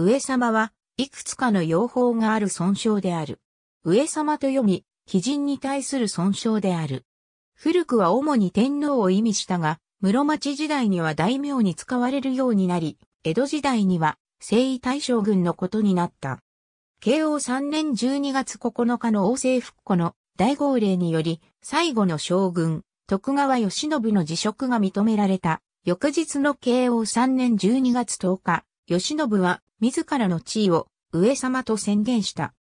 上様はいくつかの用法がある損傷である。上様と読み、貴人に対する損傷である。古くは主に天皇を意味したが、室町時代には大名に使われるようになり、江戸時代には征夷大将軍のことになった。慶応3年12月9日の王政復古の大号令により、最後の将軍、徳川義信の辞職が認められた。翌日の慶応3年12月10日、義信は自らの地位を上様と宣言した。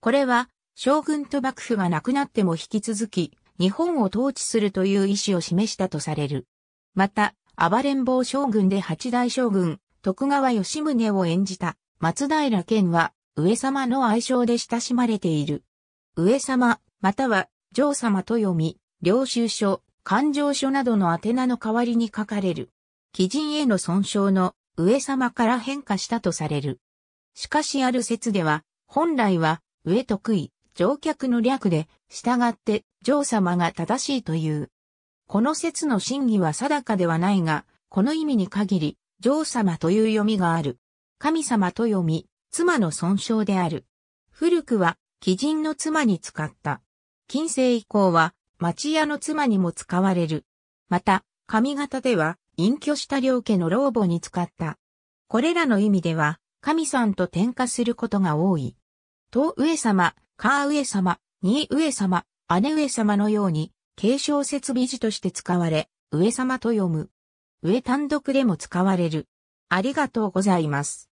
これは、将軍と幕府がなくなっても引き続き、日本を統治するという意思を示したとされる。また、暴れん坊将軍で八大将軍、徳川吉宗を演じた松平健は、上様の愛称で親しまれている。上様、または、上様と読み、領収書、勘定書などの宛名の代わりに書かれる。基人への損傷の上様から変化したとされる。しかしある説では、本来は、上得意、乗客の略で、従って、上様が正しいという。この説の真偽は定かではないが、この意味に限り、上様という読みがある。神様と読み、妻の損傷である。古くは、貴人の妻に使った。近世以降は、町屋の妻にも使われる。また、髪型では、隠居した両家の老母に使った。これらの意味では、神さんと転化することが多い。と上様、か上様、に上様、姉上様のように、継承設備時として使われ、上様と読む。上単独でも使われる。ありがとうございます。